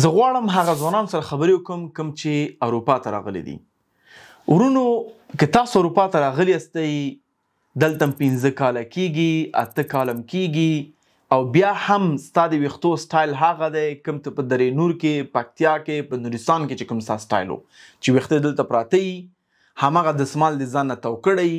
زه غواړم هغه ځوانان سره خبرې وکم کوم چې اروپا ته راغلي دي ورونو که تاسو اروپا ته راغلي یاستئ دلته 15 کال کیږي اته کالم کیږي او بیا هم ستاده ویختو سټایل هاغه دی کوم ته په درې نور کې پکتیا کې په نورستان کې چې کوم سا سټایلو چې ویخته دلته پراته همغه د سمال د ځان ته وکړی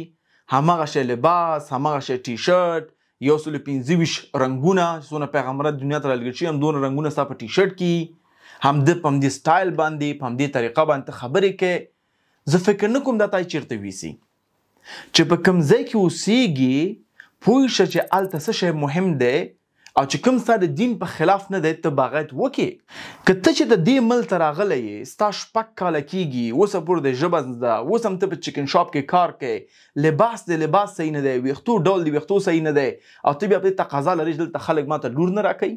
همغه شی لباس همغه شی ټي شرټ یو سل 25 رنگونه سونه پیغمبر د دنیا ته لګی چې هم دون رنگونه ستا په ټي شرټ کې هم د پم دې سټایل باندې پم دې طریقه باندې خبرې کې زه فکر نکوم دا تای چیرته ویسی چې په کوم ځای کې اوسېږي پوه شه چې الته څه شی مهم دی او چې کوم ساده دین په خلاف نه دی ته باغت وکي کته چې د دې مل تراغله یې ستا شپک کال کیږي وسه پور د ژبه زده وسم ته په چکن شاپ کې کار کوي لباس د لباس صحیح نه دی ویختو ډول دی ویختو صحیح نه دی او ته بیا په تقاضا لري دلته خلک ماته لور نه راکړي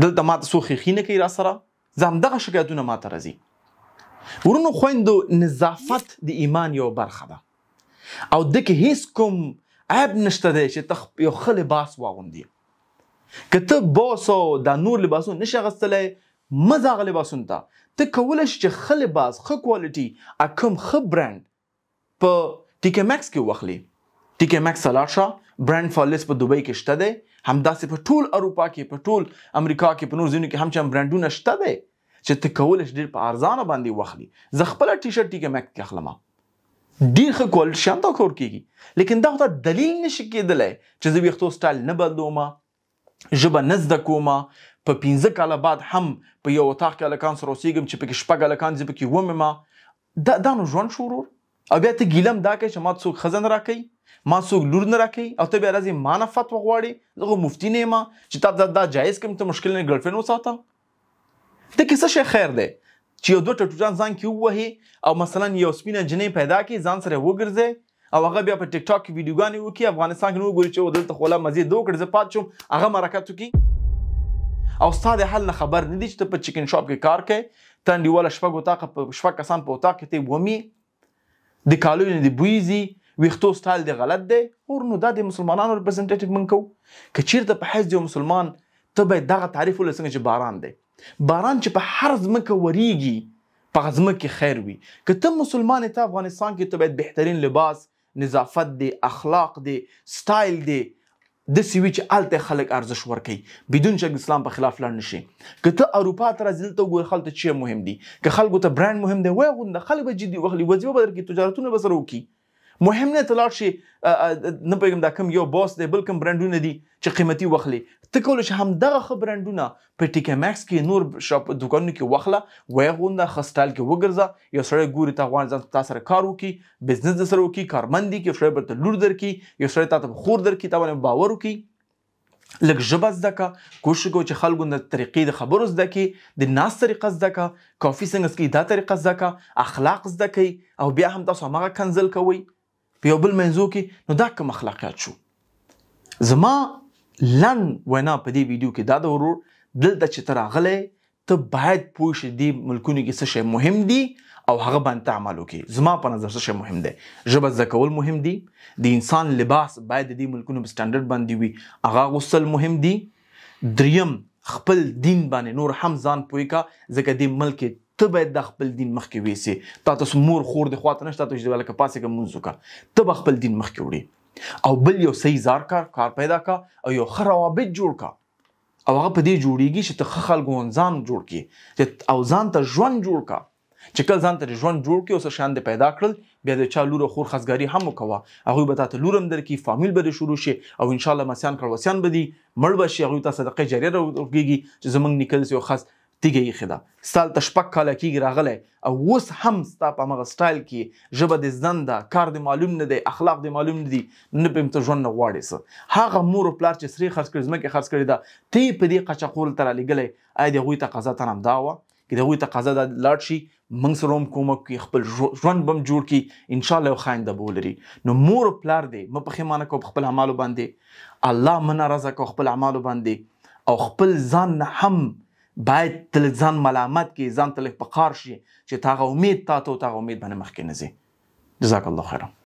دلته ماته سو خخینه کوي را سره ځان دغه شکایتونه ماته راځي ورونو خويندو نظافت د ایمان یو برخه ده او د کې هیڅ کوم عیب نشته دی چې تخ یو خل باس واغوندي کته بوس او د نور لباسونه نشه غستلې مزه غ لباسونه ته ته کولای شي چې خل باس خ کوالټي اکم خ برند په ټیکه ماکس کې واخلي ټیکه مکس لاشا برند فالس په دوبۍ کې شته دی همداسې په ټول اروپا کې په ټول امریکا کې په نور ځینو کې هم چې برندونه شته دی چې ته کول شي ډیر په ارزانه باندې واخلي زه خپل ټی شرټ ټیکه مکس کې اخلم ډیر ښه کول شان دا کور کیږي لیکن دا خو دلیل نشي کېدلی چې زه ویښتو سټایل نه بدلوم ژبه نه زده کوم په 15 کاله بعد هم په یو اتاق کې الکان سره اوسېږم چې پکې شپږ الکان ځې پکې ومه ما دا دا نو ژوند شروع او بیا ته ګیلم دا کې چې ما څوک خزن راکې ما څوک لور نه راکوي او ته بیا راځي ما نه فتوا غواړي زه خو مفتي نه یم چې تا دا, دا جایز کوم ته مشکل نه ګرلفرینډ وساته ته کیسه شی خیر دی چې یو دوه ټټوټان ځان کې ووهي او مثلا یو سپینه جنې پیدا کړي ځان سره وګرځي او هغه بیا په ټیک ټاک کې ویډیوګانې وکي افغانستان کې نو ګوري چې ودلته خوله مزید دوه کړه زه پات شوم هغه مرکات وکي او ستاسو حل نه خبر نه دي چې ته په چیکن شاپ کې کار کوي تندې ولا شپږ وتاقه په شپږ کسان په وتاق کې ته ومي د کالو نه دی بویزي ویښتو سټایل دی غلط دی اور نو دا د مسلمانانو ریپرزنټیټیو مونږ کوو که چیرته په حیث یو مسلمان ته به دغه تعریف ولې څنګه چې باران دی باران چې په هر ځمکه وریږي په ځمکه خیر وي که ته مسلمان ته افغانستان کې ته باید بهترین لباس نظافت دی اخلاق دی سټایل دی د سوي چې الته خلک ارزش ورکي بدون چې اسلام په خلاف لاړ نشي کته اروپا تر ځل ته ګور خلک چې مهم دي که خلکو ته برانډ مهم دی وای غوند خلک به جدي وغلي وځي به در کې تجارتونه بسرو کی مهم نه تلاړ شي نه پېږم دا کوم یو باس دی بل کوم برانډونه دي چې قیمتي وخلي ته کول شي هم دغه خ برانډونه په ټیکه ماکس کې نور شاپ دکانونو کې وخله وای غونډه خستال کې وګرځه یو سړی ګوري ته غوړ ځان تاسو سره کار وکي بزنس سره وکي کارمندي کې شوی برته لور درکې یو سړی تاسو خور درکې تا باندې باور وکي لږ ژبه زده کا کوشش کو چې خلکو د طریقې د خبرو زده کی د ناس طریقه زده کا کافي څنګه سکی دا طریقه زده کا اخلاق زده کی او بیا هم تاسو هغه کنزل کوئ په یو بل منځو کې نو دا کوم اخلاقیات شو زما لن وینا په دې ویډیو کې دا د ورور دلته چې تر غلې ته باید پوه شې دی ملکونه کې څه شی مهم دي او هغه باندې عمل وکړي زما په نظر څه شی مهم دی ژبه زکول مهم دی د انسان لباس باید د ملکونو په سټانډرډ باندې وي هغه غسل مهم دی دریم خپل دین باندې نور هم ځان پوي کا ځکه د ملک ته باید د خپل دین مخکې وېسې تا تاسو مور خور د خواته نشته تاسو ولکه پاسې کوم منځوکا ته به خپل دین مخکې وړي او بل یو صحیح زار کار کار پیدا کا او یو خرابت جوړ کا او هغه په دې جوړیږي چې ته خلکو ځان جوړ کی چې او ځان ته ژوند جوړ کا چې کله ځان ته ژوند جوړ کې اوس شان دې پیدا کړل بیا دې چا لور خور خزګاری هم وکوا هغه به تاسو لورم درکې فامیل به شروع شي او ان شاء الله مسیان کړو وسیان به دي مړ به شي هغه تاسو صدقه جریره ورګيږي چې زمنګ نکل سي او خاص تیګه یې خدا سال ته شپک کاله کیږي راغله او اوس هم ستا په مغه سټایل کې ژبه د زنده کار د معلوم نه دی اخلاق د معلوم نه دی نه پم ته ژوند نه غواړي سه هغه مور پلار چې سری خرڅ کړي زمکه خرڅ کړي دا تی په دې قچقول تر لګلې اې د غوي تقاضا تنم داوه کې د غوي تقاضا د لاړ شي موږ سره هم کومه کې خپل ژوند بم جوړ کی ان شاء الله خاینده بولري نو مور پلار دی مپخیمانه کو خپل اعمالو باندې الله منا رزق خپل اعمالو باندې او خپل ځان هم باید تل ځان ملامت کې ځان تل افتخار شي چې تاغه امید تا ته تاغه امید باندې مخکې نه ځي جزاك الله خيرا